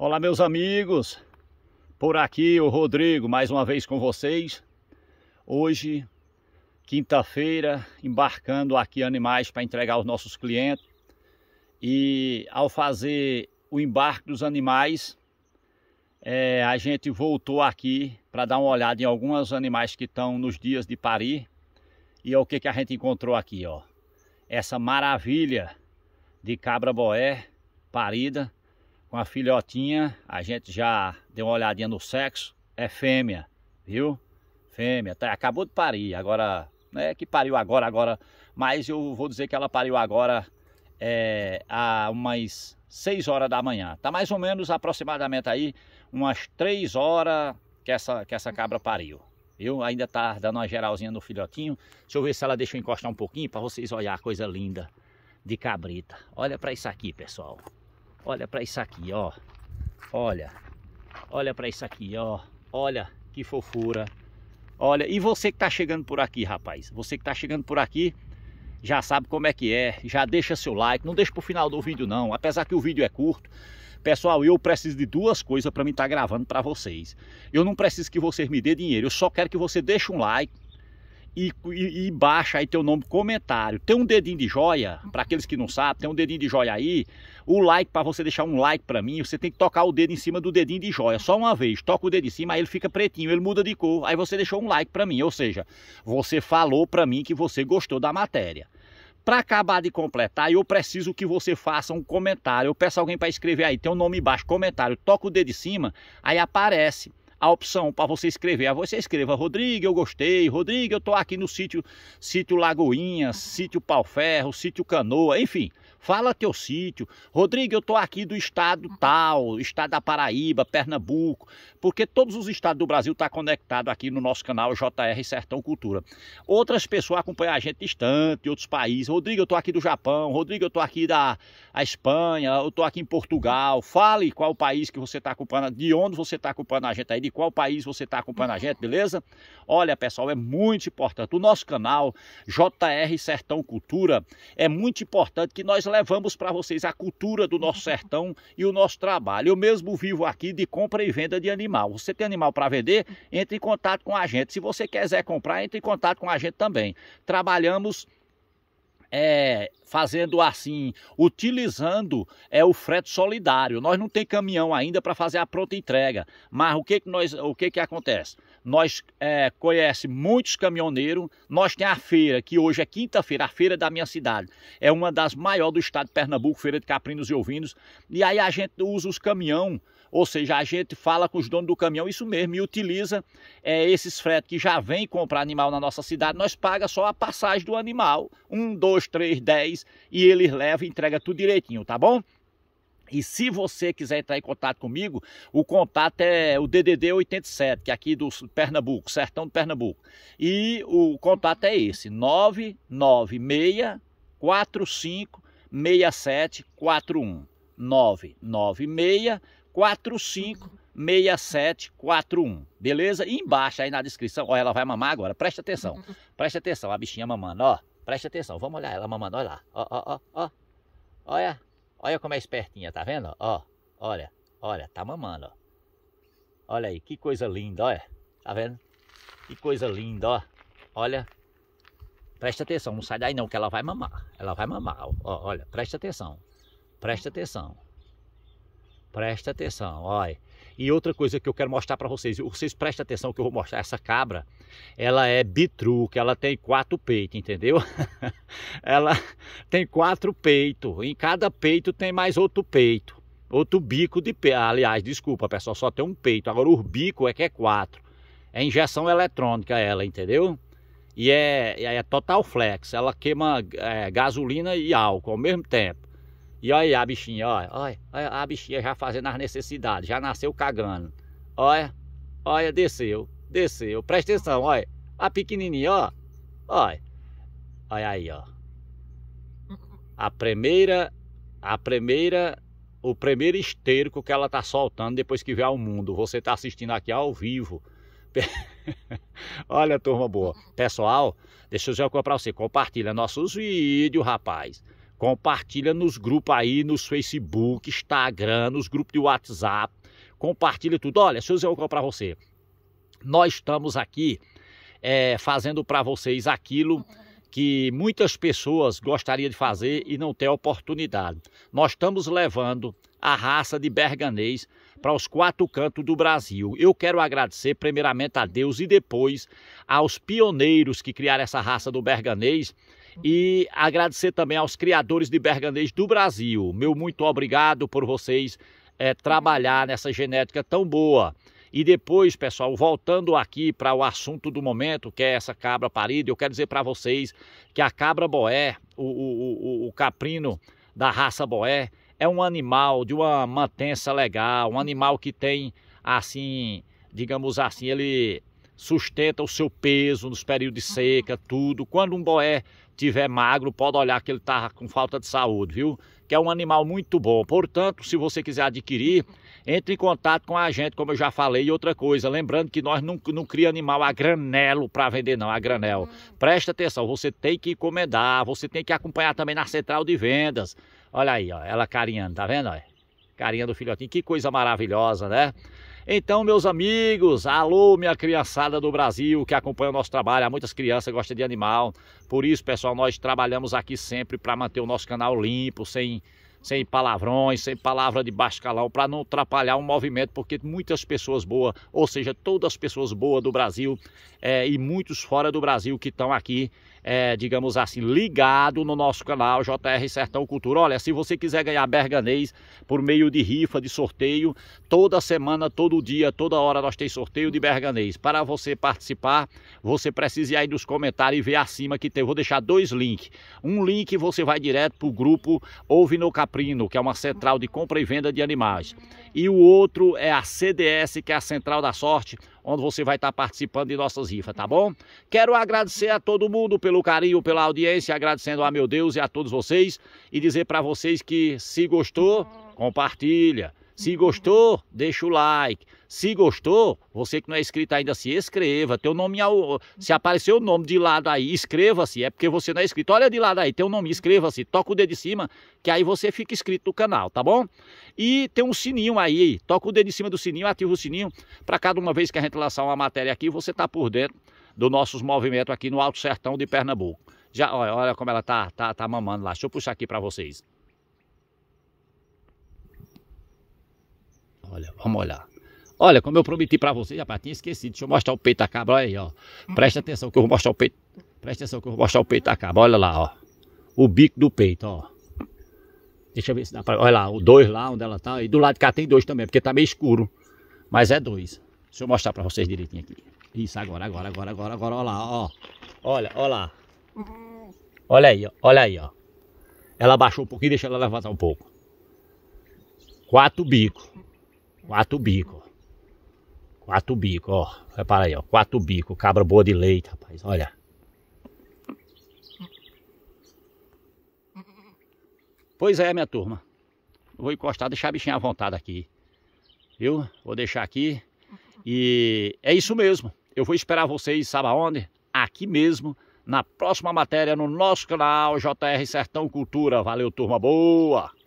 Olá meus amigos, por aqui o Rodrigo mais uma vez com vocês. Hoje, quinta-feira, embarcando aqui animais para entregar aos nossos clientes. E ao fazer o embarque dos animais, é, a gente voltou aqui para dar uma olhada em alguns animais que estão nos dias de parir. E é o que, que a gente encontrou aqui, ó. Essa maravilha de cabra boé parida com a filhotinha, a gente já deu uma olhadinha no sexo, é fêmea, viu? Fêmea, tá, acabou de parir, agora, não é que pariu agora, agora, mas eu vou dizer que ela pariu agora é, a umas 6 horas da manhã, tá mais ou menos aproximadamente aí umas 3 horas que essa, que essa cabra pariu. Eu ainda tá dando uma geralzinha no filhotinho, deixa eu ver se ela deixa eu encostar um pouquinho para vocês olhar a coisa linda de cabrita. Olha para isso aqui, pessoal. Olha para isso aqui, ó. Olha. Olha para isso aqui, ó. Olha que fofura. Olha, e você que tá chegando por aqui, rapaz. Você que tá chegando por aqui, já sabe como é que é. Já deixa seu like, não deixa pro final do vídeo não, apesar que o vídeo é curto. Pessoal, eu preciso de duas coisas para mim estar tá gravando para vocês. Eu não preciso que vocês me dê dinheiro, eu só quero que você deixe um like e, e, e, baixa aí teu nome comentário. Tem um dedinho de joia, para aqueles que não sabem, tem um dedinho de joia aí. O like, para você deixar um like para mim, você tem que tocar o dedo em cima do dedinho de joia, só uma vez. Toca o dedo em cima, aí ele fica pretinho, ele muda de cor, aí você deixou um like para mim. Ou seja, você falou para mim que você gostou da matéria. Para acabar de completar, eu preciso que você faça um comentário. Eu peço alguém para escrever aí, tem um nome embaixo, comentário. Toca o dedo em cima, aí aparece a opção para você escrever. Aí ah, você escreva, Rodrigo, eu gostei, Rodrigo, eu estou aqui no sítio, sítio Lagoinha, sítio Pau Ferro, sítio Canoa, enfim. Fala teu sítio. Rodrigo, eu estou aqui do estado tal, estado da Paraíba, Pernambuco, porque todos os estados do Brasil estão tá conectados aqui no nosso canal JR Sertão Cultura. Outras pessoas acompanham a gente distante, outros países. Rodrigo, eu estou aqui do Japão. Rodrigo, eu estou aqui da a Espanha. Eu estou aqui em Portugal. Fale qual o país que você está acompanhando, de onde você está acompanhando a gente aí, de de qual país você está acompanhando a gente, beleza? Olha, pessoal, é muito importante. O nosso canal JR Sertão Cultura é muito importante que nós levamos para vocês a cultura do nosso sertão e o nosso trabalho. Eu mesmo vivo aqui de compra e venda de animal. Você tem animal para vender? Entre em contato com a gente. Se você quiser comprar, entre em contato com a gente também. Trabalhamos é, fazendo assim, utilizando é o frete solidário. Nós não tem caminhão ainda para fazer a pronta entrega, mas o que que nós, o que que acontece? Nós é, conhece muitos caminhoneiros. Nós tem a feira que hoje é quinta-feira, a feira da minha cidade é uma das maiores do estado de Pernambuco, feira de caprinos e ovinos. E aí a gente usa os caminhão ou seja, a gente fala com os donos do caminhão, isso mesmo, e utiliza é, esses fretes que já vem comprar animal na nossa cidade, nós paga só a passagem do animal, um, dois 2, 3, 10 e eles levam e entregam tudo direitinho, tá bom? E se você quiser entrar em contato comigo, o contato é o DDD 87, que é aqui do Pernambuco, Sertão do Pernambuco. E o contato é esse, 996 45 996 45 beleza? E embaixo aí na descrição, ó, ela vai mamar agora, presta atenção, presta atenção, a bichinha mamando, ó. Preste atenção, vamos olhar ela mamando, olha lá. Ó, ó, ó, ó. Olha, olha como é espertinha, tá vendo? Ó, olha, olha, tá mamando, ó. Olha aí, que coisa linda, olha. Tá vendo? Que coisa linda, ó. Olha. Preste atenção, não sai daí não, que ela vai mamar. Ela vai mamar, ó, olha, preste atenção. Preste atenção. Preste atenção, olha. E outra coisa que eu quero mostrar para vocês, vocês prestem atenção que eu vou mostrar essa cabra ela é bitruque, ela tem quatro peitos, entendeu? ela tem quatro peitos, em cada peito tem mais outro peito, outro bico de peito. Aliás, desculpa pessoal, só tem um peito, agora o bico é que é quatro. É injeção eletrônica ela, entendeu? E é, é total flex, ela queima é, gasolina e álcool ao mesmo tempo. E olha aí a bichinha, olha, olha, olha a bichinha já fazendo as necessidades, já nasceu cagando. Olha, olha, desceu desceu. Presta atenção, olha. A pequenininha, ó. Olha. Olha aí, ó. A primeira, a primeira, o primeiro esterco que ela tá soltando depois que vier ao mundo. Você tá assistindo aqui ao vivo. Olha, turma boa. Pessoal, deixa eu já comprar você. Compartilha nossos vídeos, rapaz. Compartilha nos grupos aí, nos Facebook, Instagram, nos grupos de WhatsApp. Compartilha tudo. Olha, deixa eu dizer pra você. Nós estamos aqui é, fazendo para vocês aquilo que muitas pessoas gostariam de fazer e não têm oportunidade. Nós estamos levando a raça de berganês para os quatro cantos do Brasil. Eu quero agradecer primeiramente a Deus e depois aos pioneiros que criaram essa raça do berganês e agradecer também aos criadores de berganês do Brasil. Meu muito obrigado por vocês é, trabalhar nessa genética tão boa. E depois, pessoal, voltando aqui para o assunto do momento, que é essa cabra parida, eu quero dizer para vocês que a cabra boé, o, o, o, o caprino da raça boé, é um animal de uma mantença legal, um animal que tem, assim, digamos assim, ele sustenta o seu peso nos períodos de seca, tudo. Quando um boé tiver magro, pode olhar que ele está com falta de saúde, viu? Que é um animal muito bom. Portanto, se você quiser adquirir, entre em contato com a gente, como eu já falei. E outra coisa, lembrando que nós não, não cria animal a granelo para vender, não, a granel. Presta atenção, você tem que encomendar, você tem que acompanhar também na central de vendas. Olha aí, ó, ela carinhando, tá vendo? Ó? Carinha do filhotinho, que coisa maravilhosa, né? Então, meus amigos, alô, minha criançada do Brasil que acompanha o nosso trabalho. Há muitas crianças gostam de animal. Por isso, pessoal, nós trabalhamos aqui sempre para manter o nosso canal limpo, sem sem palavrões, sem palavra de baixo calão, para não atrapalhar o movimento, porque muitas pessoas boas, ou seja, todas as pessoas boas do Brasil é, e muitos fora do Brasil que estão aqui é, digamos assim, ligado no nosso canal JR Sertão Cultura. Olha, se você quiser ganhar berganês por meio de rifa, de sorteio, toda semana, todo dia, toda hora nós temos sorteio de berganês. Para você participar, você precisa ir aí nos comentários e ver acima que tem. Eu vou deixar dois links. Um link você vai direto para o grupo Ouve no Caprino, que é uma central de compra e venda de animais e o outro é a CDS, que é a Central da Sorte, onde você vai estar participando de nossas rifas, tá bom? Quero agradecer a todo mundo pelo carinho, pela audiência, agradecendo a meu Deus e a todos vocês e dizer para vocês que se gostou, compartilha. Se gostou, deixa o like. Se gostou, você que não é inscrito ainda, se inscreva. Teu nome ao... se apareceu o nome de lado aí, inscreva-se. É porque você não é inscrito. Olha de lado aí, teu nome, inscreva-se. Toca o dedo de cima, que aí você fica inscrito no canal, tá bom? E tem um sininho aí. Toca o dedo em cima do sininho, ativa o sininho para cada uma vez que a gente lançar uma matéria aqui, você tá por dentro dos nossos movimentos aqui no Alto Sertão de Pernambuco. Já, olha, olha como ela tá, tá, tá mamando lá. Deixa eu puxar aqui para vocês. Olha, vamos olhar. Olha, como eu prometi para vocês, rapaz, tinha esquecido. Deixa eu mostrar o peito da cabra, olha aí, ó. Presta atenção que eu vou mostrar o peito. Presta atenção que eu vou mostrar o peito da cabra, olha lá, ó. O bico do peito, ó. Deixa eu ver se dá pra... Olha lá, o dois lá onde ela tá. E do lado de cá tem dois também, porque tá meio escuro. Mas é dois. Deixa eu mostrar para vocês direitinho aqui. Isso, agora, agora, agora, agora, agora, olha lá, ó. Olha, olha lá. Olha aí, ó. olha aí, ó. Ela abaixou um pouquinho, deixa ela levantar um pouco. Quatro bico. Quatro bico. Quatro bico, ó. Repara aí, ó. Quatro bico, cabra boa de leite, rapaz. Olha. Pois é, minha turma. Vou encostar, deixar a bichinha à vontade aqui. Viu? Vou deixar aqui. E é isso mesmo. Eu vou esperar vocês, sabe aonde? Aqui mesmo, na próxima matéria, no nosso canal JR Sertão Cultura. Valeu, turma boa!